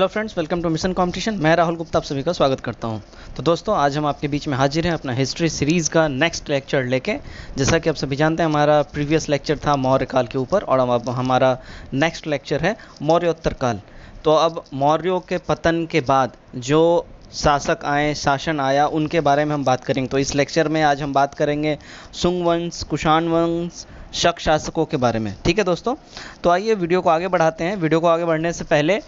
hello friends welcome to mission competition मैं राहुल गुप्ता आप सभी का स्वागत करता हूं तो दोस्तों आज हम आपके बीच में हाजिर हैं अपना हिस्ट्री सीरीज़ का नेक्स्ट लेक्चर लेके जैसा कि आप सभी जानते हैं हमारा प्रीवियस लेक्चर था मौर्य काल के ऊपर और अब हमारा नेक्स्ट लेक्चर है मौर्योत्तर काल तो अब मौर्यों के पतन के बाद जो शासक आए शासन आया उनके बारे में हम बात करेंगे तो इस लेक्चर में आज हम बात करेंगे सुंग वंश कुषाण वंश शक शासकों के बारे में ठीक है दोस्तों तो आइए वीडियो को आगे बढ़ाते हैं वीडियो को आगे बढ़ने से पहले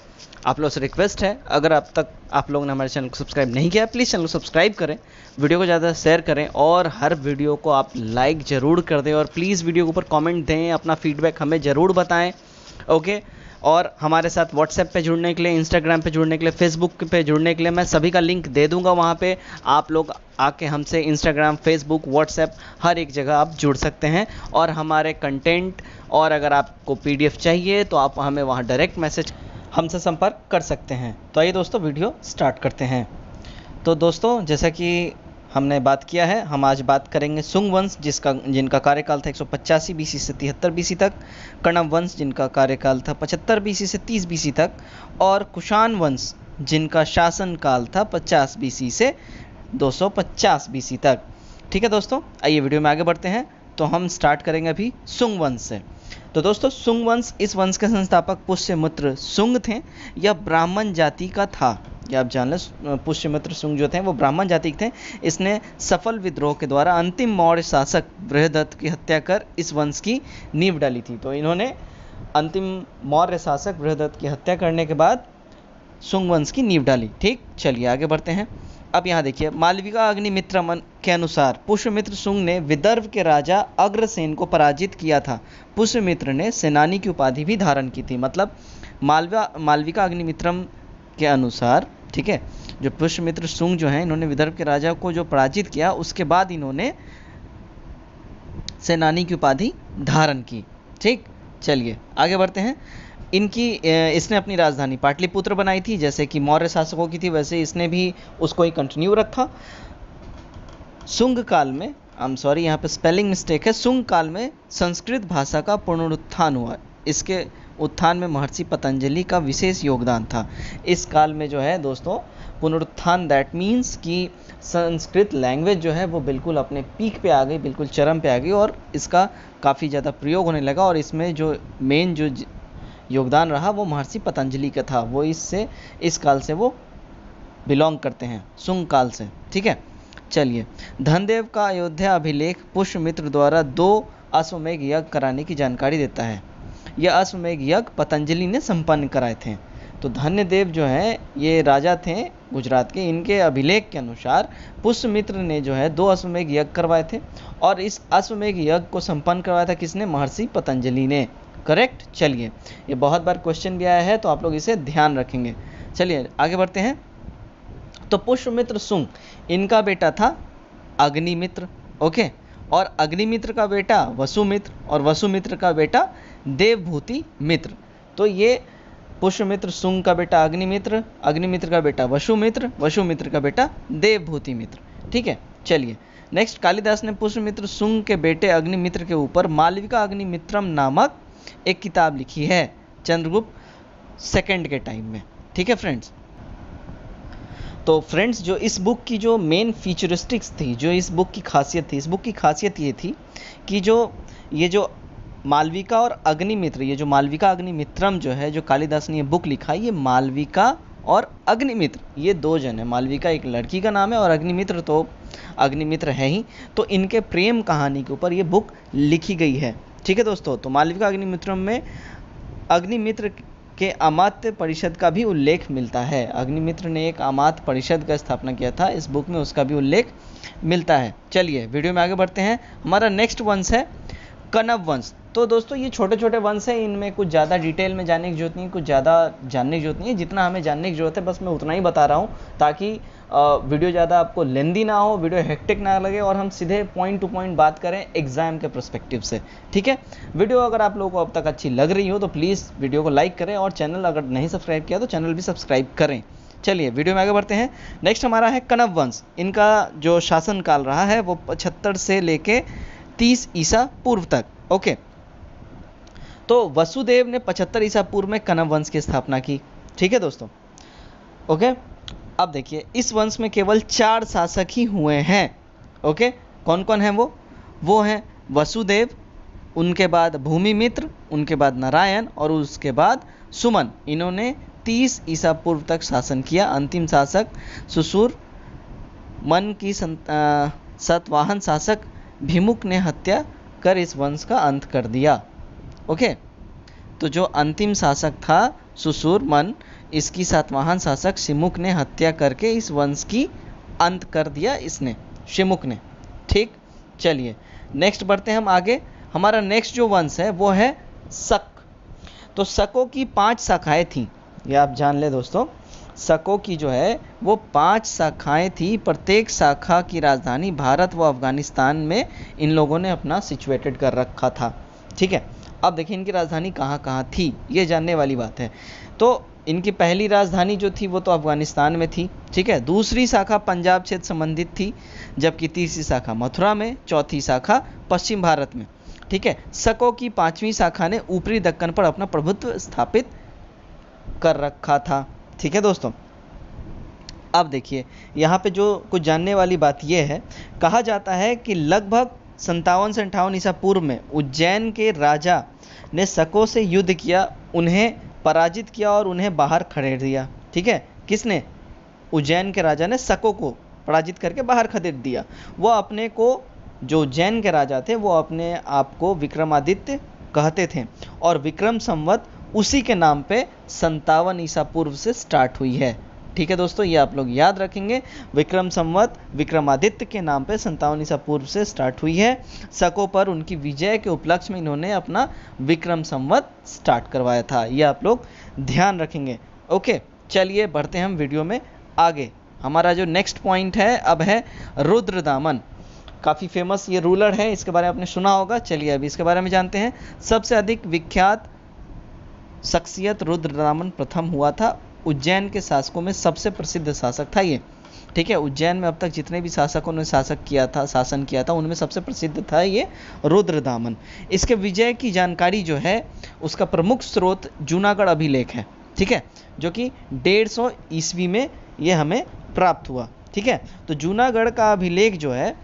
आप लोगों से रिक्वेस्ट है अगर अब तक आप लोगों ने हमारे चैनल को सब्सक्राइब नहीं किया प्लीज़ चैनल को सब्सक्राइब करें वीडियो को ज़्यादा शेयर करें और हर वीडियो को आप लाइक ज़रूर कर दें और प्लीज़ वीडियो के ऊपर कमेंट दें अपना फीडबैक हमें ज़रूर बताएं ओके और हमारे साथ व्हाट्सएप पे जुड़ने के लिए इंस्टाग्राम पे जुड़ने के लिए फेसबुक पे जुड़ने के लिए मैं सभी का लिंक दे दूंगा वहाँ पे आप लोग आके हमसे इंस्टाग्राम फेसबुक व्हाट्सएप हर एक जगह आप जुड़ सकते हैं और हमारे कंटेंट और अगर आपको पीडीएफ चाहिए तो आप हमें वहाँ डायरेक्ट मैसेज हमसे संपर्क कर सकते हैं तो आइए दोस्तों वीडियो स्टार्ट करते हैं तो दोस्तों जैसा कि हमने बात किया है हम आज बात करेंगे सुंग वंश जिसका जिनका कार्यकाल था एक सौ पचासी सी से तिहत्तर सी तक कणव वंश जिनका कार्यकाल था पचहत्तर बीसी से तीस सी तक और कुषाण वंश जिनका शासनकाल था पचास सी से दो बी सी तक ठीक है दोस्तों आइए वीडियो में आगे बढ़ते हैं तो हम स्टार्ट करेंगे अभी सुंग वंश से तो दोस्तों सुंग वंश इस वंश के संस्थापक पुष्यमित्र सुंग थे या ब्राह्मण जाति का था या आप जान लें पुष्यमित्र सुंग जो थे वो ब्राह्मण जाति के थे इसने सफल विद्रोह के द्वारा अंतिम मौर्य शासक बृहदत्त की हत्या कर इस वंश की नींव डाली थी तो इन्होंने अंतिम मौर्य शासक बृहदत्त की हत्या करने के बाद सुंग वंश की नींव डाली ठीक चलिए आगे बढ़ते हैं अब यहाँ देखिए मालविका अग्निमित्र के अनुसार पुष्यमित्र सुंग ने विदर्भ के राजा अग्रसेन को पराजित किया था पुष्यमित्र ने सेनानी की उपाधि भी धारण की थी मतलब मालवा मालविका अग्निमित्रम के अनुसार ठीक है जो पुष्यमित्र सुंग जो है इन्होंने विदर्भ के राजा को जो पराजित किया उसके बाद इन्होंने सेनानी की उपाधि धारण की ठीक चलिए आगे बढ़ते हैं इनकी इसने अपनी राजधानी पाटलिपुत्र बनाई थी जैसे कि मौर्य शासकों की थी वैसे इसने भी उसको ही कंटिन्यू रखा सुंग काल में आई एम सॉरी यहाँ पे स्पेलिंग मिस्टेक है सुंग काल में संस्कृत भाषा का पुनरुत्थान हुआ इसके उत्थान में महर्षि पतंजलि का विशेष योगदान था इस काल में जो है दोस्तों पुनरुत्थान दैट मीन्स कि संस्कृत लैंग्वेज जो है वो बिल्कुल अपने पीक पे आ गई बिल्कुल चरम पे आ गई और इसका काफ़ी ज़्यादा प्रयोग होने लगा और इसमें जो मेन जो योगदान रहा वो महर्षि पतंजलि का था वो इससे इस काल से वो बिलोंग करते हैं सुंग काल से ठीक है चलिए धनदेव का अयोध्या अभिलेख पुष्यमित्र द्वारा दो अश्वमेघ यज्ञ कराने की जानकारी देता है यह अश्वमेघ यज्ञ पतंजलि ने संपन्न कराए थे तो धन्यदेव जो हैं ये राजा थे गुजरात के इनके अभिलेख के अनुसार पुष्यमित्र ने जो है दो अश्वमेघ यज्ञ करवाए थे और इस अश्वमेघ यज्ञ को संपन्न करवाया था किसने महर्षि पतंजलि ने करेक्ट चलिए ये बहुत बार क्वेश्चन भी आया है तो आप लोग इसे ध्यान रखेंगे चलिए आगे बढ़ते हैं तो पुष्पमित्र सुंग इनका बेटा था अग्निमित्र ओके और अग्निमित्र का बेटा वसुमित्र और वसुमित्र का बेटा देवभूति मित्र तो ये पुष्यमित्र सुंग का बेटा अग्निमित्र अग्निमित्र का बेटा वसुमित्र वसुमित्र का बेटा देवभूति मित्र ठीक है चलिए नेक्स्ट कालिदास ने पुष्यमित्र सुंग के बेटे अग्निमित्र के ऊपर मालविका अग्निमित्रम नामक एक किताब लिखी है चंद्रगुप्त सेकंड के टाइम में ठीक है फ्रेंड्स तो फ्रेंड्स जो इस बुक की जो मेन फीचरिस्टिक्स थी जो इस बुक की खासियत थी इस बुक की खासियत ये थी कि जो ये जो मालविका और अग्निमित्र ये जो मालविका अग्निमित्रम जो है जो कालिदास ने ये बुक लिखा है ये मालविका और अग्निमित्र ये दो जन है मालविका एक लड़की का नाम है और अग्निमित्र तो अग्निमित्र है ही तो इनके प्रेम कहानी के ऊपर ये बुक लिखी गई है ठीक है दोस्तों तो मालविका अग्निमित्र में अग्निमित्र के अमात्य परिषद का भी उल्लेख मिलता है अग्निमित्र ने एक अमात परिषद का स्थापना किया था इस बुक में उसका भी उल्लेख मिलता है चलिए वीडियो में आगे बढ़ते हैं हमारा नेक्स्ट वंश है कनव वंश तो दोस्तों ये छोटे छोटे वंश हैं इनमें कुछ ज़्यादा डिटेल में जानने की जरूरत नहीं कुछ ज़्यादा जानने की जरूरत नहीं है जितना हमें जानने की जरूरत है बस मैं उतना ही बता रहा हूँ ताकि वीडियो ज़्यादा आपको लेंदी ना हो वीडियो हेक्टिक ना लगे और हम सीधे पॉइंट टू पॉइंट बात करें एग्जाम के प्रस्पेक्टिव से ठीक है वीडियो अगर आप लोगों को अब तक अच्छी लग रही हो तो प्लीज़ वीडियो को लाइक करें और चैनल अगर नहीं सब्सक्राइब किया तो चैनल भी सब्सक्राइब करें चलिए वीडियो में आगे बढ़ते हैं नेक्स्ट हमारा है कनव वंश इनका जो शासनकाल रहा है वो पचहत्तर से लेके तीस ईसा पूर्व तक ओके तो वसुदेव ने पचहत्तर ईसा पूर्व में कनव वंश की स्थापना की ठीक है दोस्तों ओके अब देखिए इस वंश में केवल चार शासक ही हुए हैं ओके कौन कौन है वो वो हैं वसुदेव उनके बाद भूमि मित्र उनके बाद नारायण और उसके बाद सुमन इन्होंने 30 ईसा पूर्व तक शासन किया अंतिम शासक सुसुर मन की सतवाहन शासक भीमुख ने हत्या कर इस वंश का अंत कर दिया ओके तो जो अंतिम शासक था मन इसकी सातवाहन शासक शिमुख ने हत्या करके इस वंश की अंत कर दिया इसने शिमुख ने ठीक चलिए नेक्स्ट बढ़ते हैं हम आगे हमारा नेक्स्ट जो वंश है वो है शक तो शकों की पांच शाखाएं थीं ये आप जान ले दोस्तों शकों की जो है वो पांच शाखाएं थी प्रत्येक शाखा की राजधानी भारत व अफगानिस्तान में इन लोगों ने अपना सिचुएटेड कर रखा था ठीक है अब देखिए इनकी राजधानी कहाँ कहाँ थी ये जानने वाली बात है तो इनकी पहली राजधानी जो थी वो तो अफगानिस्तान में थी ठीक है दूसरी शाखा पंजाब क्षेत्र संबंधित थी जबकि तीसरी शाखा मथुरा में चौथी शाखा पश्चिम भारत में ठीक है सको की पांचवी शाखा ने ऊपरी दक्कन पर अपना प्रभुत्व स्थापित कर रखा था ठीक है दोस्तों अब देखिए यहाँ पे जो कुछ जानने वाली बात यह है कहा जाता है कि लगभग संतावन से अंठावन ईसा पूर्व में उज्जैन के राजा ने शको से युद्ध किया उन्हें पराजित किया और उन्हें बाहर खदेड़ दिया ठीक है किसने उज्जैन के राजा ने सको को पराजित करके बाहर खदेड़ दिया वो अपने को जो उज्जैन के राजा थे वो अपने आप को विक्रमादित्य कहते थे और विक्रम संवत उसी के नाम पे संतावन ईसा पूर्व से स्टार्ट हुई है ठीक है दोस्तों ये आप लोग याद रखेंगे विक्रम संवत विक्रमादित्य के नाम पे संतावन ईसा पूर्व से स्टार्ट हुई है सको पर उनकी विजय के उपलक्ष्य में इन्होंने अपना विक्रम संवत स्टार्ट करवाया था ये आप लोग ध्यान रखेंगे ओके चलिए बढ़ते हैं हम वीडियो में आगे हमारा जो नेक्स्ट पॉइंट है अब है रुद्र दामन काफ़ी फेमस ये रूलर है इसके बारे में आपने सुना होगा चलिए अभी इसके बारे में जानते हैं सबसे अधिक विख्यात शख्सियत रुद्रदामन प्रथम हुआ था उज्जैन के शासकों में सबसे प्रसिद्ध शासक था ये ठीक है उज्जैन में अब तक जितने भी शासकों ने शासक किया था शासन किया था उनमें सबसे प्रसिद्ध था ये रुद्रदामन इसके विजय की जानकारी जो है उसका प्रमुख स्रोत जूनागढ़ अभिलेख है ठीक है जो कि डेढ़ सौ ईस्वी में ये हमें प्राप्त हुआ ठीक है तो जूनागढ़ का अभिलेख जो है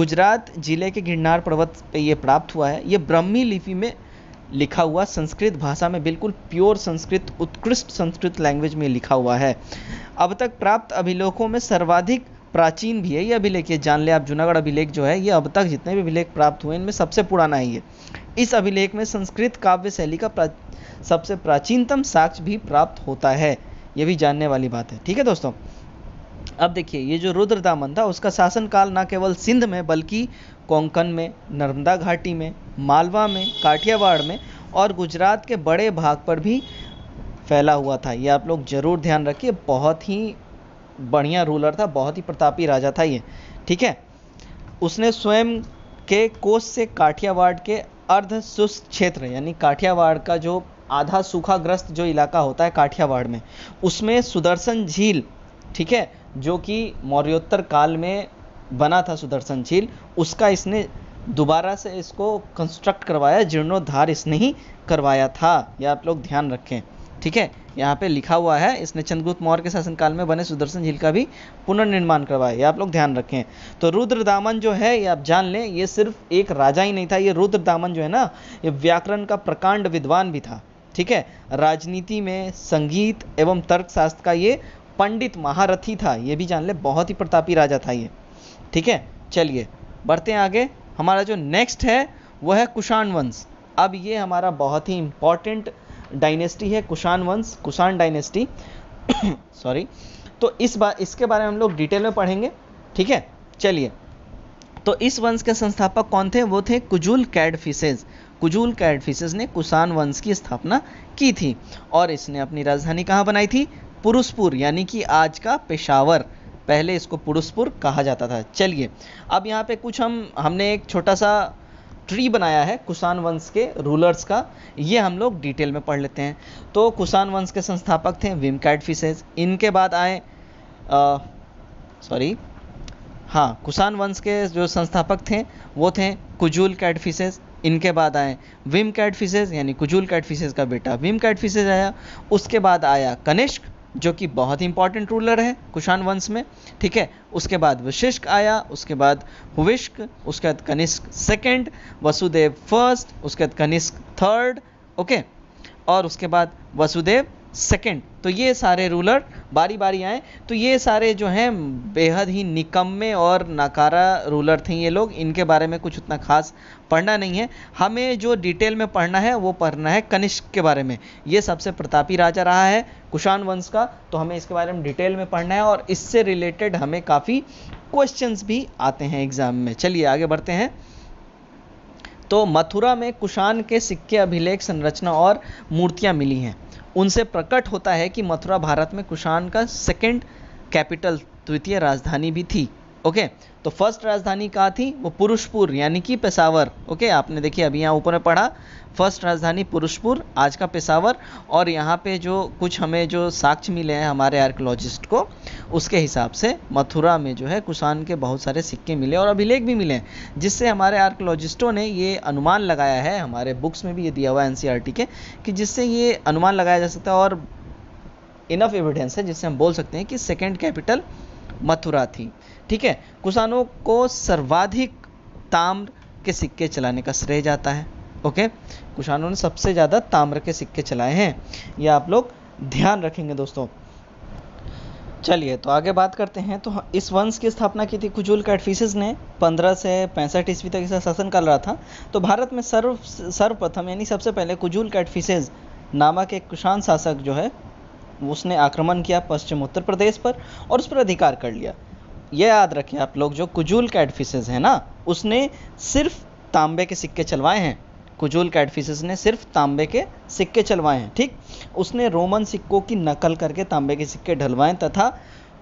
गुजरात जिले के गिरनार पर्वत पे ये प्राप्त हुआ है ये ब्रह्मी लिपि में लिखा हुआ संस्कृत भाषा में बिल्कुल प्योर संस्कृत उत्कृष्ट संस्कृत लैंग्वेज में लिखा हुआ है अब तक प्राप्त अभिलेखों में सर्वाधिक प्राचीन भी है ये अभिलेख ये जान ले आप जूनागढ़ अभिलेख जो है ये अब तक जितने भी अभिलेख प्राप्त हुए इनमें सबसे पुराना है ये इस अभिलेख में संस्कृत काव्य शैली का प्रा... सबसे प्राचीनतम साक्ष्य भी प्राप्त होता है ये भी जानने वाली बात है ठीक है दोस्तों अब देखिए ये जो रुद्र दामन था उसका शासनकाल काल ना केवल सिंध में बल्कि कोंकण में नर्मदा घाटी में मालवा में काठियावाड़ में और गुजरात के बड़े भाग पर भी फैला हुआ था ये आप लोग ज़रूर ध्यान रखिए बहुत ही बढ़िया रूलर था बहुत ही प्रतापी राजा था ये ठीक है उसने स्वयं के कोष से काठियावाड़ के अर्ध शुष्क क्षेत्र यानी काठियावाड़ का जो आधा सूखाग्रस्त जो इलाका होता है काठियावाड़ में उसमें सुदर्शन झील ठीक है जो कि मौर्योत्तर काल में बना था सुदर्शन झील उसका इसने दोबारा से इसको कंस्ट्रक्ट करवाया जीर्णोद्धार इसने ही करवाया था यह आप लोग ध्यान रखें ठीक है यहाँ पे लिखा हुआ है इसने चंद्रगुप्त मौर्य के शासनकाल में बने सुदर्शन झील का भी पुनर्निर्माण करवाया ये आप लोग ध्यान रखें तो रुद्र दामन जो है ये आप जान लें ये सिर्फ एक राजा ही नहीं था ये रुद्र दामन जो है ना ये व्याकरण का प्रकांड विद्वान भी था ठीक है राजनीति में संगीत एवं तर्कशास्त्र का ये पंडित महारथी था ये भी जान ले बहुत ही प्रतापी राजा था ये ठीक है चलिए बढ़ते हैं आगे हमारा जो नेक्स्ट है वह है कुषाण वंश अब ये हमारा बहुत ही इम्पॉर्टेंट डायनेस्टी है कुषाण वंश कुषाण डायनेस्टी सॉरी तो इस बार इसके बारे में हम लोग डिटेल में पढ़ेंगे ठीक है चलिए तो इस वंश के संस्थापक कौन थे वो थे कुजूल कैडफिसेज कुजूल कैडफिसेज ने कुषाण वंश की स्थापना की थी और इसने अपनी राजधानी कहाँ बनाई थी पुरुषपुर यानी कि आज का पेशावर पहले इसको पुरुषपुर कहा जाता था चलिए अब यहाँ पे कुछ हम हमने एक छोटा सा ट्री बनाया है कुषाण वंश के रूलर्स का ये हम लोग डिटेल में पढ़ लेते हैं तो कुषाण वंश के संस्थापक थे विम कैट फिशेज इनके बाद आए सॉरी हाँ कुषाण वंश के जो संस्थापक थे वो थे कुजूल कैट फिशेज इनके बाद आए विम कैट फिशेज यानी कुजूल कैट फिशेज का बेटा विम कैट फिशेज आया उसके बाद आया कनिष्क जो कि बहुत ही इंपॉर्टेंट रूलर है कुषाण वंश में ठीक है उसके बाद वशिष्क आया उसके बाद हुविष्क उसके बाद कनिष्क सेकेंड वसुदेव फर्स्ट उसके बाद कनिष्क थर्ड ओके और उसके बाद वसुदेव सेकेंड तो ये सारे रूलर बारी बारी आए तो ये सारे जो हैं बेहद ही निकम्मे और नाकारा रूलर थे ये लोग इनके बारे में कुछ उतना खास पढ़ना नहीं है हमें जो डिटेल में पढ़ना है वो पढ़ना है कनिष्क के बारे में ये सबसे प्रतापी राजा रहा है कुषाण वंश का तो हमें इसके बारे में डिटेल में पढ़ना है और इससे रिलेटेड हमें काफ़ी क्वेश्चन भी आते हैं एग्ज़ाम में चलिए आगे बढ़ते हैं तो मथुरा में कुषाण के सिक्के अभिलेख संरचना और मूर्तियाँ मिली हैं उनसे प्रकट होता है कि मथुरा भारत में कुषाण का सेकंड कैपिटल द्वितीय राजधानी भी थी ओके तो फर्स्ट राजधानी कहाँ थी वो पुरुषपुर यानी कि पेशावर ओके आपने देखिए अभी यहाँ ऊपर में पढ़ा फर्स्ट राजधानी पुरुषपुर आज का पेशावर और यहाँ पे जो कुछ हमें जो साक्ष्य मिले हैं हमारे आर्कोलॉजिस्ट को उसके हिसाब से मथुरा में जो है कुषाण के बहुत सारे सिक्के मिले और अभिलेख भी मिले जिससे हमारे आर्कोलॉजिस्टों ने ये अनुमान लगाया है हमारे बुक्स में भी ये दिया हुआ है एन e के कि जिससे ये अनुमान लगाया जा सकता है और इनफ एविडेंस है जिससे हम बोल सकते हैं कि सेकेंड कैपिटल मथुरा थी ठीक है कुसानों को सर्वाधिक ताम्र के सिक्के चलाने का श्रेय जाता है ओके कुसानों ने सबसे ज़्यादा ताम्र के सिक्के चलाए हैं यह आप लोग ध्यान रखेंगे दोस्तों चलिए तो आगे बात करते हैं तो इस वंश की स्थापना की थी कुजुल कैटफिस ने 15 से पैंसठ ईस्वी तक इसका शासन कर रहा था तो भारत में सर्व सर्वप्रथम यानी सबसे पहले कुजुल कैटफिस नामक एक कुशान शासक जो है उसने आक्रमण किया पश्चिम उत्तर प्रदेश पर और उस पर अधिकार कर लिया ये याद रखें आप लोग जो कुजूल कैटफिशेज हैं ना उसने सिर्फ तांबे के सिक्के चलवाए हैं कुजूल कैटफिशेज ने सिर्फ तांबे के सिक्के चलवाए हैं ठीक उसने रोमन सिक्कों की नकल करके तांबे के सिक्के ढलवाए तथा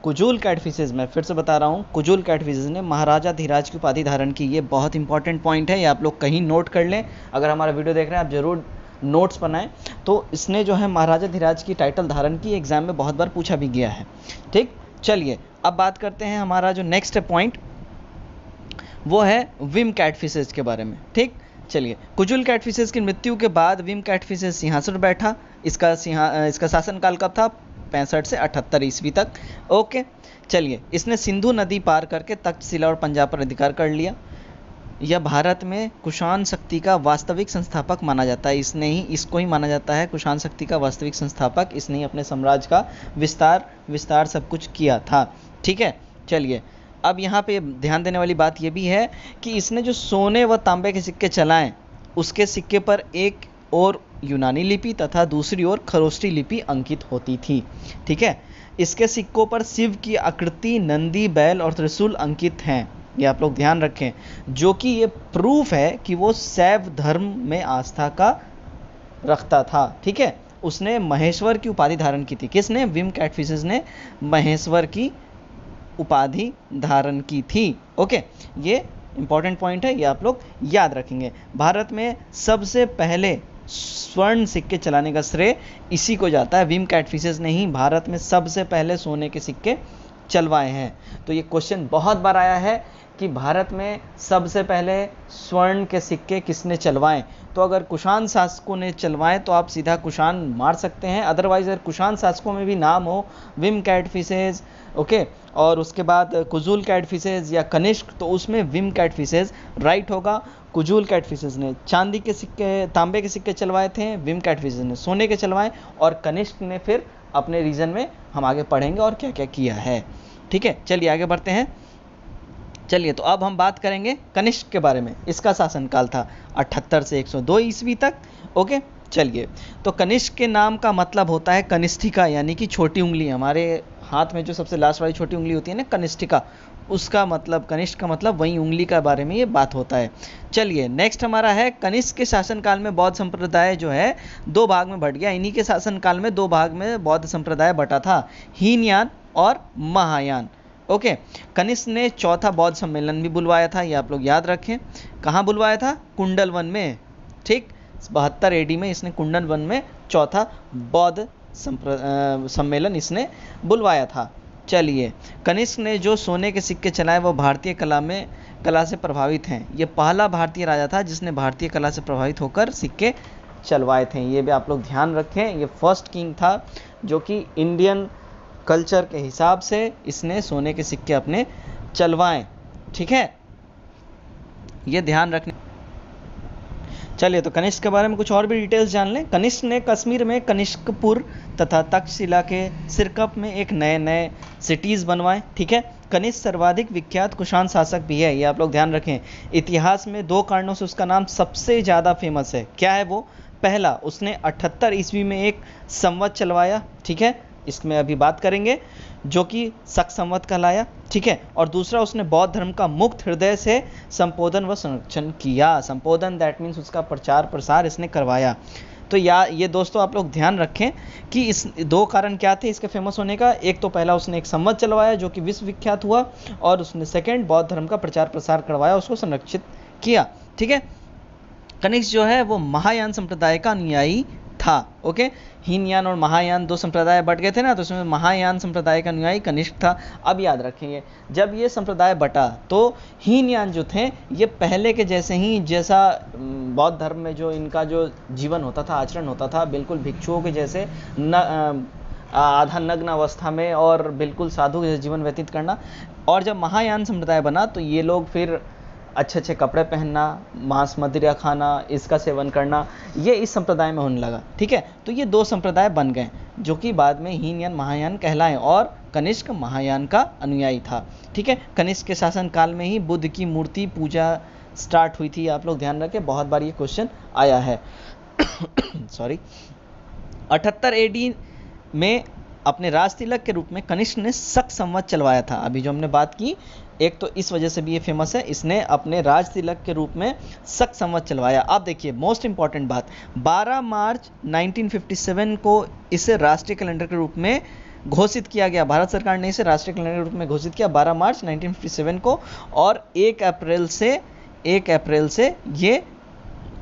कुजूल कैटफिशेज मैं फिर से बता रहा हूँ कुजूल कैटफिशेज ने महाराजा धीराज की उपाधि धारण की ये बहुत इंपॉर्टेंट पॉइंट है ये आप लोग कहीं नोट कर लें अगर हमारा वीडियो देख रहे हैं आप ज़रूर नोट्स बनाएं तो इसने जो है महाराजा धीराज की टाइटल धारण की एग्जाम में बहुत बार पूछा भी गया है ठीक चलिए अब बात करते हैं हमारा जो नेक्स्ट पॉइंट वो है विम कैटफिशेज के बारे में ठीक चलिए कुजुल कैटफिशेज की मृत्यु के बाद विम कैटफिशेज सिंहासन बैठा इसका सिंहा इसका शासनकाल कब था पैंसठ से अठहत्तर ईस्वी तक ओके चलिए इसने सिंधु नदी पार करके तक्षशिला और पंजाब पर अधिकार कर लिया यह भारत में कुषाण शक्ति का वास्तविक संस्थापक माना जाता है इसने ही इसको ही माना जाता है कुषाण शक्ति का वास्तविक संस्थापक इसने ही अपने साम्राज्य का विस्तार विस्तार सब कुछ किया था ठीक है चलिए अब यहाँ पे ध्यान देने वाली बात यह भी है कि इसने जो सोने व तांबे के सिक्के चलाएं उसके सिक्के पर एक और यूनानी लिपि तथा दूसरी ओर खरोष्टी लिपि अंकित होती थी ठीक है इसके सिक्कों पर शिव की आकृति नंदी बैल और त्रिशूल अंकित हैं ये आप लोग ध्यान रखें जो कि ये प्रूफ है कि वो सैव धर्म में आस्था का रखता था ठीक है उसने महेश्वर की उपाधि धारण की थी किसने विम कैटफिशेस ने महेश्वर की उपाधि धारण की थी ओके ये इंपॉर्टेंट पॉइंट है ये आप लोग याद रखेंगे भारत में सबसे पहले स्वर्ण सिक्के चलाने का श्रेय इसी को जाता है विम कैटफिशेस ने ही भारत में सबसे पहले सोने के सिक्के चलवाए हैं तो ये क्वेश्चन बहुत बार आया है कि भारत में सबसे पहले स्वर्ण के सिक्के किसने चलवाएं तो अगर कुशान शासकों ने चलवाएं तो आप सीधा कुशान मार सकते हैं अदरवाइज़ अगर कुशान शासकों में भी नाम हो विम कैटफिसेज ओके और उसके बाद कुजूल कैटफिसेज या कनिष्क तो उसमें विम कैटफिसेज राइट होगा कुजूल कैटफिसेज ने चांदी के सिक्के तांबे के सिक्के चलवाए थे विम कैटफिसेज ने सोने के चलवाए और कनिष्क ने फिर अपने रीजन में हम आगे पढ़ेंगे और क्या क्या किया है ठीक है चलिए आगे बढ़ते हैं चलिए तो अब हम बात करेंगे कनिष्क के बारे में इसका शासनकाल था अठहत्तर से 102 ईस्वी तक ओके चलिए तो कनिष्क के नाम का मतलब होता है कनिष्ठिका यानी कि छोटी उंगली हमारे हाथ में जो सबसे लास्ट वाली छोटी उंगली होती है ना कनिष्ठिका उसका मतलब कनिष्क का मतलब वही उंगली का बारे में ये बात होता है चलिए नेक्स्ट हमारा है कनिष्क के शासनकाल में बौद्ध संप्रदाय जो है दो भाग में बट गया इन्हीं के शासनकाल में दो भाग में बौद्ध संप्रदाय बटा था हीनयान और महायान ओके कनिष्क ने चौथा बौद्ध सम्मेलन भी बुलवाया था ये आप लोग याद रखें कहाँ बुलवाया था कुंडल वन में ठीक बहत्तर एडी में इसने कुंडल वन में चौथा बौद्ध सम्मेलन इसने बुलवाया था चलिए कनिष्क ने जो सोने के सिक्के चलाए वो भारतीय कला में कला से प्रभावित हैं ये पहला भारतीय राजा था जिसने भारतीय कला से प्रभावित होकर सिक्के चलवाए थे ये भी आप लोग ध्यान रखें ये फर्स्ट किंग था जो कि इंडियन कल्चर के हिसाब से इसने सोने के सिक्के अपने चलवाए ठीक है ये ध्यान रखने चलिए तो कनिष्क के बारे में कुछ और भी डिटेल्स जान लें कनिष्क ने कश्मीर में कनिष्कपुर तथा तक्षशिला के सिरकप में एक नए नए सिटीज़ बनवाए ठीक है कनिष्क सर्वाधिक विख्यात कुषाण शासक भी है ये आप लोग ध्यान रखें इतिहास में दो कारणों से उसका नाम सबसे ज़्यादा फेमस है क्या है वो पहला उसने अठहत्तर ईस्वी में एक संवत चलवाया ठीक है इसमें अभी बात करेंगे जो कि सख संवत कहलाया ठीक है और दूसरा उसने बौद्ध धर्म का मुक्त हृदय से संबोधन व संरक्षण किया संबोधन दैट मीन्स उसका प्रचार प्रसार इसने करवाया तो या ये दोस्तों आप लोग ध्यान रखें कि इस दो कारण क्या थे इसके फेमस होने का एक तो पहला उसने एक संवत चलवाया जो कि विश्वविख्यात हुआ और उसने सेकेंड बौद्ध धर्म का प्रचार प्रसार करवाया उसको संरक्षित किया ठीक है कनिष्क जो है वो महायान संप्रदाय का अनुयायी था ओके हीनयान और महायान दो संप्रदाय बट गए थे ना तो उसमें महायान संप्रदाय का अनुयायी कनिष्ठ था अब याद रखेंगे जब ये संप्रदाय बटा तो हीनयान जो थे ये पहले के जैसे ही जैसा बौद्ध धर्म में जो इनका जो जीवन होता था आचरण होता था बिल्कुल भिक्षुओं के जैसे न आधा नग्न अवस्था में और बिल्कुल साधु जैसे जीवन व्यतीत करना और जब महायान संप्रदाय बना तो ये लोग फिर अच्छे अच्छे कपड़े पहनना मांस मदिरा खाना इसका सेवन करना ये इस संप्रदाय में होने लगा ठीक है तो ये दो संप्रदाय बन गए जो कि बाद में हीनयान महायान कहलाएं और कनिष्क महायान का अनुयायी था ठीक है कनिष्क के शासनकाल में ही बुद्ध की मूर्ति पूजा स्टार्ट हुई थी आप लोग ध्यान रखें बहुत बार ये क्वेश्चन आया है सॉरी अठहत्तर एडी में अपने राज के रूप में कनिष्क ने सख्त संवाद चलवाया था अभी जो हमने बात की एक तो इस वजह से भी ये फेमस है इसने अपने राज तिलक के रूप में सख संवत चलवाया आप देखिए मोस्ट इंपॉर्टेंट बात 12 मार्च 1957 को इसे राष्ट्रीय कैलेंडर के रूप में घोषित किया गया भारत सरकार ने इसे राष्ट्रीय कैलेंडर के रूप में घोषित किया 12 मार्च 1957 को और 1 अप्रैल से एक अप्रैल से ये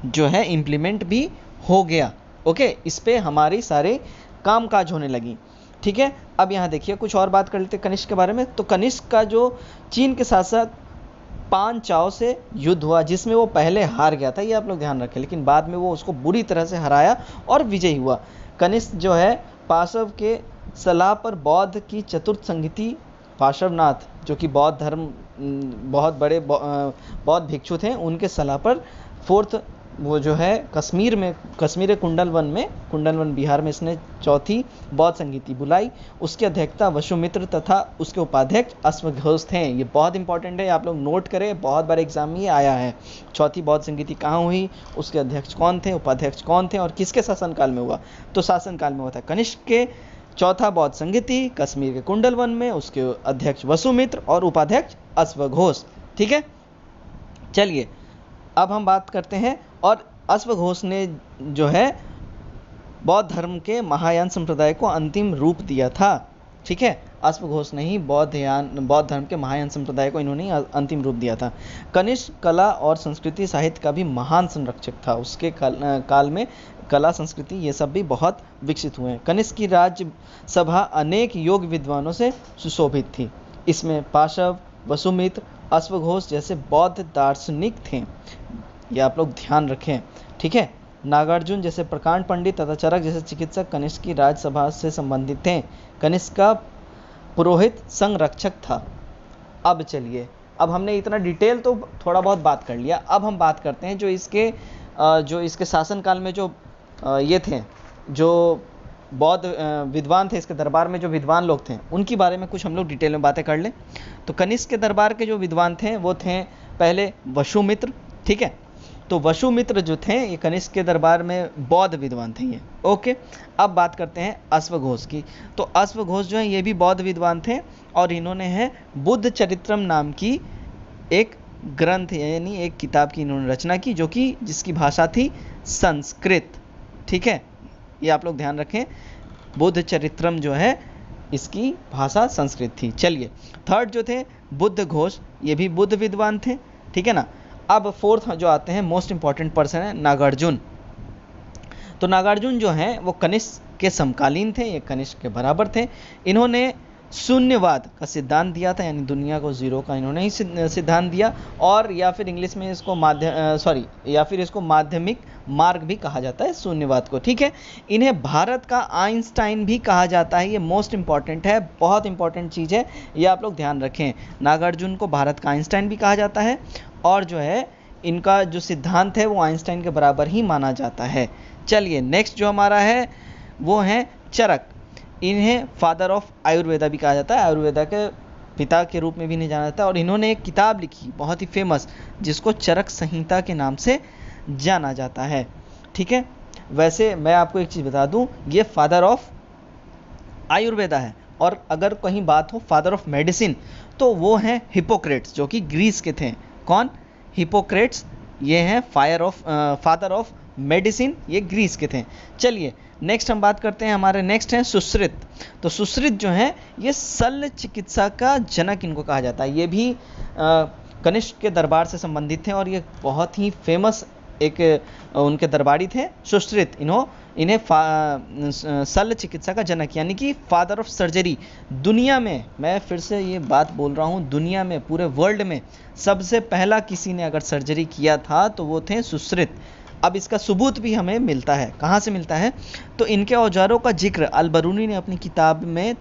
जो है इम्प्लीमेंट भी हो गया ओके इस पर हमारी सारे कामकाज होने लगी ठीक है अब यहाँ देखिए कुछ और बात कर लेते हैं कनिष्क के बारे में तो कनिष्क का जो चीन के साथ साथ पान चाओ से युद्ध हुआ जिसमें वो पहले हार गया था ये आप लोग ध्यान रखें लेकिन बाद में वो उसको बुरी तरह से हराया और विजयी हुआ कनिष्क जो है पाशव के सलाह पर बौद्ध की चतुर्थ संगीति पाशवनाथ जो कि बौद्ध धर्म बहुत बड़े बौद्ध भिक्षु थे उनके सलाह पर फोर्थ वो जो है कश्मीर में कश्मीर कुंडल वन में कुंडल वन बिहार में इसने चौथी बौद्ध संगीति बुलाई उसके अध्यक्षता वशुमित्र तथा उसके उपाध्यक्ष अश्वघोष थे ये बहुत इंपॉर्टेंट है आप लोग नोट करें बहुत बार एग्जाम में ये आया है चौथी बौद्ध संगीति कहाँ हुई उसके अध्यक्ष कौन थे उपाध्यक्ष कौन थे और किसके शासनकाल में हुआ तो शासनकाल में हुआ था कनिष्क के चौथा बौद्ध संगीति कश्मीर के कुंडल वन में उसके अध्यक्ष वसुमित्र और उपाध्यक्ष अश्वघोष ठीक है चलिए अब हम बात करते हैं और अश्वघोष ने जो है बौद्ध धर्म के महायान संप्रदाय को अंतिम रूप दिया था ठीक है अश्वघोष ने ही बौद्ध यान बौद्ध धर्म के महायान संप्रदाय को इन्होंने अंतिम रूप दिया था कनिष्क कला और संस्कृति साहित्य का भी महान संरक्षक था उसके काल, काल में कला संस्कृति ये सब भी बहुत विकसित हुए हैं कनिष्क की राज्य सभा अनेक योग विद्वानों से सुशोभित थी इसमें पाशव वसुमित्र अश्वघोष जैसे बौद्ध दार्शनिक थे ये आप लोग ध्यान रखें ठीक है नागार्जुन जैसे प्रकांड पंडित तथा चरक जैसे चिकित्सक कनिष्क की राज्यसभा से संबंधित थे कनिष्क का पुरोहित संरक्षक था अब चलिए अब हमने इतना डिटेल तो थोड़ा बहुत बात कर लिया अब हम बात करते हैं जो इसके जो इसके शासनकाल में जो ये थे जो बौद्ध विद्वान थे इसके दरबार में जो विद्वान लोग थे उनकी बारे में कुछ हम लोग डिटेल में बातें कर लें तो कनिष्क के दरबार के जो विद्वान थे वो थे पहले वशुमित्र ठीक है तो वशुमित्र जो थे ये कनिष्क के दरबार में बौद्ध विद्वान थे ये ओके अब बात करते हैं अश्वघोष की तो अश्वघोष जो है ये भी बौद्ध विद्वान थे और इन्होंने है बुद्ध चरित्रम नाम की एक ग्रंथ यानी एक किताब की इन्होंने रचना की जो कि जिसकी भाषा थी संस्कृत ठीक है ये आप लोग ध्यान रखें बुद्ध चरित्रम जो है इसकी भाषा संस्कृत थी चलिए थर्ड जो थे बुद्ध घोष ये भी बुद्ध विद्वान थे ठीक है ना अब फोर्थ जो आते हैं मोस्ट इंपॉर्टेंट पर्सन है नागार्जुन तो नागार्जुन जो हैं वो कनिष्क के समकालीन थे ये कनिष्क के बराबर थे इन्होंने शून्यवाद का सिद्धांत दिया था यानी दुनिया को जीरो का इन्होंने ही सिद्धांत दिया और या फिर इंग्लिश में इसको माध्यम सॉरी या फिर इसको माध्यमिक मार्ग भी कहा जाता है शून्यवाद को ठीक है इन्हें भारत का आइंस्टाइन भी कहा जाता है ये मोस्ट इंपॉर्टेंट है बहुत इंपॉर्टेंट चीज़ है ये आप लोग ध्यान रखें नागार्जुन को भारत का आइंस्टाइन भी कहा जाता है और जो है इनका जो सिद्धांत है वो आइंस्टाइन के बराबर ही माना जाता है चलिए नेक्स्ट जो हमारा है वो है चरक इन्हें फादर ऑफ आयुर्वेदा भी कहा जाता है आयुर्वेदा के पिता के रूप में भी नहीं जाना जाता और इन्होंने एक किताब लिखी बहुत ही फेमस जिसको चरक संहिता के नाम से जाना जाता है ठीक है वैसे मैं आपको एक चीज़ बता दूं ये फादर ऑफ आयुर्वेदा है और अगर कहीं बात हो फादर ऑफ मेडिसिन तो वो हैं हिपोक्रेट्स जो कि ग्रीस के थे कौन हिपोक्रेट्स ये हैं fire of father of medicine ये ग्रीस के थे चलिए नेक्स्ट हम बात करते हैं हमारे नेक्स्ट हैं सुश्रित तो सुश्रित जो हैं ये शल्य चिकित्सा का जनक इनको कहा जाता है ये भी कनिष्क के दरबार से संबंधित थे और ये बहुत ही फेमस एक उनके दरबारी थे सुश्रित इन्हों इन्हें शल्य चिकित्सा का जनक यानी कि फादर ऑफ सर्जरी दुनिया में मैं फिर से ये बात बोल रहा हूँ दुनिया में पूरे वर्ल्ड में सबसे पहला किसी ने अगर सर्जरी किया था तो वो थे सुश्रित अब इसका सबूत भी हमें मिलता है कहाँ से मिलता है तो इनके औजारों का जिक्र अलबरूनी ने अपनी किताब में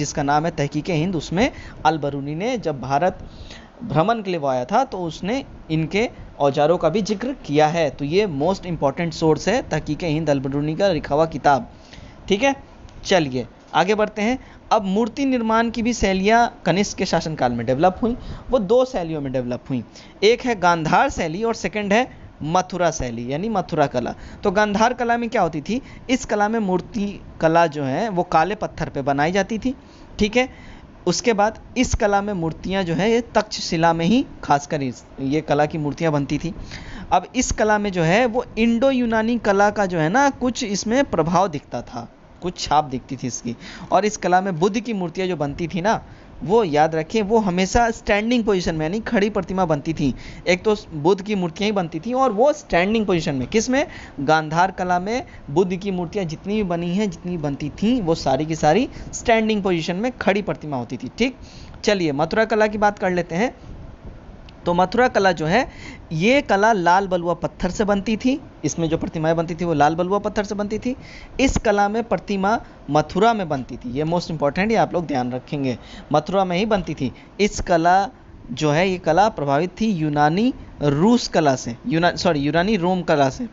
जिसका नाम है तहकीक हिंद उसमें अलबरूनी ने जब भारत भ्रमण के लिए वो आया था तो उसने इनके औजारों का भी जिक्र किया है तो ये मोस्ट इम्पॉर्टेंट सोर्स है तहकीक हिंद अलबरूनी का लिखा हुआ किताब ठीक है चलिए आगे बढ़ते हैं अब मूर्ति निर्माण की भी शैलियाँ कनिष्क के शासनकाल में डेवलप हुई वो दो शैलियों में डेवलप हुई एक है गांधार शैली और सेकंड है मथुरा शैली यानी मथुरा कला तो गंधार कला में क्या होती थी इस कला में मूर्ति कला जो है वो काले पत्थर पे बनाई जाती थी ठीक है उसके बाद इस कला में मूर्तियां जो है ये तक्षशिला में ही खासकर ये कला की मूर्तियां बनती थी अब इस कला में जो है वो इंडो यूनानी कला का जो है ना कुछ इसमें प्रभाव दिखता था कुछ छाप दिखती थी इसकी और इस कला में बुद्ध की मूर्तियां जो बनती थी ना वो याद रखें वो हमेशा स्टैंडिंग पोजीशन में यानी खड़ी प्रतिमा बनती थी एक तो बुद्ध की मूर्तियाँ ही बनती थी और वो स्टैंडिंग पोजीशन में किस में गांधार कला में बुद्ध की मूर्तियाँ जितनी भी बनी हैं जितनी बनती थी वो सारी की सारी स्टैंडिंग पोजिशन में खड़ी प्रतिमा होती थी ठीक चलिए मथुरा कला की बात कर लेते हैं तो मथुरा कला जो है ये कला लाल बलुआ पत्थर से बनती थी इसमें जो प्रतिमाएं बनती थी वो लाल बलुआ पत्थर से बनती थी इस कला में प्रतिमा मथुरा में बनती थी ये मोस्ट इंपॉर्टेंट ये आप लोग ध्यान रखेंगे मथुरा में ही बनती थी इस कला जो है ये कला प्रभावित थी यूनानी रूस कला से यूना सॉरी यूनानी रोम कला से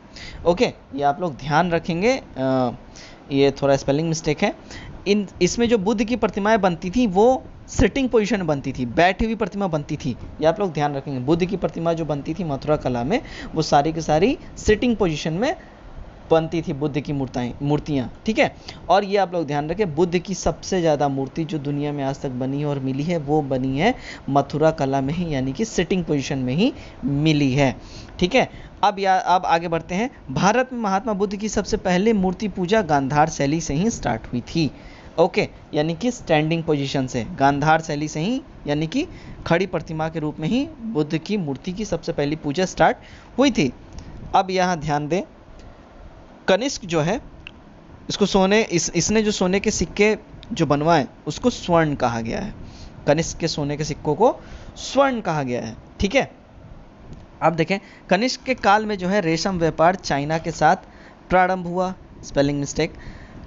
ओके ये आप लोग ध्यान रखेंगे आ, ये थोड़ा स्पेलिंग मिस्टेक है इन इसमें जो बुद्ध की प्रतिमाएं बनती थी वो सिटिंग पोजीशन बनती थी बैठी हुई प्रतिमा बनती थी ये आप लोग ध्यान रखेंगे बुद्ध की प्रतिमा जो बनती थी मथुरा कला में वो सारी की सारी सिटिंग पोजीशन में बनती थी बुद्ध की मूर्ताएं मूर्तियाँ ठीक है और ये आप लोग ध्यान रखें बुद्ध की सबसे ज़्यादा मूर्ति जो दुनिया में आज तक बनी है और मिली है वो बनी है मथुरा कला में ही यानी कि सिटिंग पोजिशन में ही मिली है ठीक है अब या अब आगे बढ़ते हैं भारत में महात्मा बुद्ध की सबसे पहले मूर्ति पूजा गांधार शैली से ही स्टार्ट हुई थी ओके यानी कि स्टैंडिंग पोजीशन से गांधार शैली से ही यानी कि खड़ी प्रतिमा के रूप में ही बुद्ध की मूर्ति की सबसे पहली पूजा स्टार्ट हुई थी अब यहाँ ध्यान दें कनिष्क जो है इसको सोने इस इसने जो सोने के सिक्के जो बनवाए उसको स्वर्ण कहा गया है कनिष्क के सोने के सिक्कों को स्वर्ण कहा गया है ठीक है अब देखें कनिष्क के काल में जो है रेशम व्यापार चाइना के साथ प्रारंभ हुआ स्पेलिंग मिस्टेक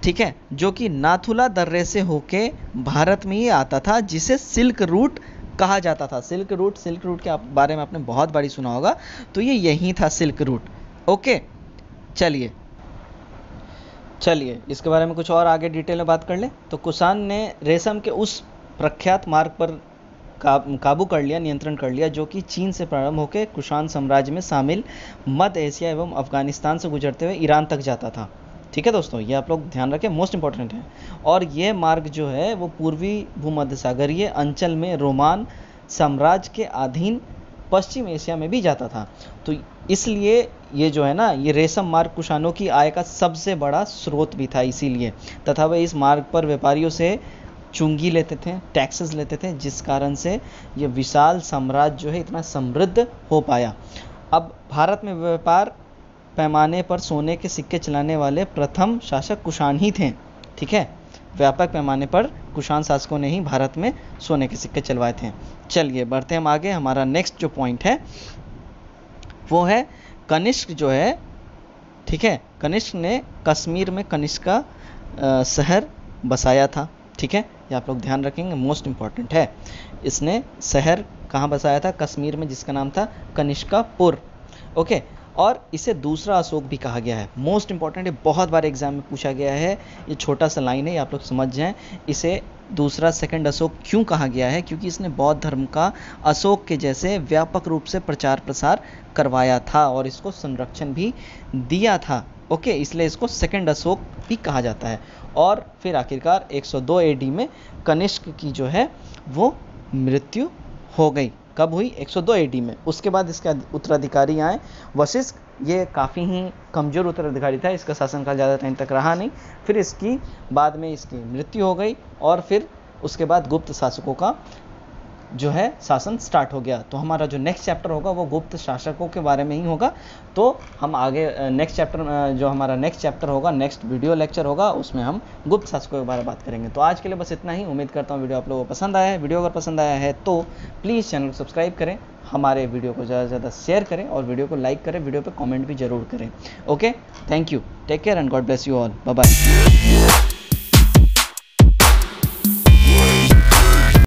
ठीक है जो कि नाथुला दर्रे से होके भारत में ही आता था जिसे सिल्क रूट कहा जाता था सिल्क रूट सिल्क रूट के बारे में आपने बहुत बारी सुना होगा तो ये यही था सिल्क रूट ओके चलिए चलिए इसके बारे में कुछ और आगे डिटेल में बात कर लें तो कुसान ने रेशम के उस प्रख्यात मार्ग पर काबू कर लिया नियंत्रण कर लिया जो कि चीन से प्रारंभ होकर कुशान साम्राज्य में शामिल मध्य एशिया एवं अफगानिस्तान से गुजरते हुए ईरान तक जाता था ठीक है दोस्तों ये आप लोग ध्यान रखें मोस्ट इंपॉर्टेंट है और ये मार्ग जो है वो पूर्वी भूमध्य सागरीय अंचल में रोमान साम्राज्य के अधीन पश्चिम एशिया में भी जाता था तो इसलिए ये जो है ना ये रेशम मार्ग कुशानों की आय का सबसे बड़ा स्रोत भी था इसीलिए तथा वे इस मार्ग पर व्यापारियों से चुंगी लेते थे टैक्सेस लेते थे जिस कारण से ये विशाल साम्राज्य जो है इतना समृद्ध हो पाया अब भारत में व्यापार पैमाने पर सोने के सिक्के चलाने वाले प्रथम शासक कुषाण ही थे ठीक है व्यापक पैमाने पर कुषाण शासकों ने ही भारत में सोने के सिक्के चलवाए थे चलिए बढ़ते हम आगे हमारा नेक्स्ट जो पॉइंट है वो है कनिष्क जो है ठीक है कनिष्क ने कश्मीर में कनिष्क का शहर बसाया था ठीक है ये आप लोग ध्यान रखेंगे मोस्ट इम्पॉर्टेंट है इसने शहर कहाँ बसाया था कश्मीर में जिसका नाम था कनिष्कापुर ओके और इसे दूसरा अशोक भी कहा गया है मोस्ट इंपॉर्टेंट ये बहुत बार एग्जाम में पूछा गया है ये छोटा सा लाइन है ये आप लोग समझ जाएं इसे दूसरा सेकंड अशोक क्यों कहा गया है क्योंकि इसने बौद्ध धर्म का अशोक के जैसे व्यापक रूप से प्रचार प्रसार करवाया था और इसको संरक्षण भी दिया था ओके इसलिए इसको सेकंड अशोक भी कहा जाता है और फिर आखिरकार 102 एडी में कनिष्क की जो है वो मृत्यु हो गई कब हुई 102 एडी में उसके बाद इसके उत्तराधिकारी आए वशिष्ठ ये काफ़ी ही कमज़ोर उत्तराधिकारी था इसका शासनकाल ज़्यादा टाइम तक रहा नहीं फिर इसकी बाद में इसकी मृत्यु हो गई और फिर उसके बाद गुप्त शासकों का जो है शासन स्टार्ट हो गया तो हमारा जो नेक्स्ट चैप्टर होगा वो गुप्त शासकों के बारे में ही होगा तो हम आगे नेक्स्ट चैप्टर जो हमारा नेक्स्ट चैप्टर होगा नेक्स्ट वीडियो लेक्चर होगा उसमें हम गुप्त शासकों के बारे में बात करेंगे तो आज के लिए बस इतना ही उम्मीद करता हूँ वीडियो आप लोगों को पसंद आया है वीडियो अगर पसंद आया है तो प्लीज़ चैनल को सब्सक्राइब करें हमारे वीडियो को ज़्यादा से ज़्यादा शेयर करें और वीडियो को लाइक करें वीडियो पर कॉमेंट भी जरूर करें okay thank you take care and God bless you all bye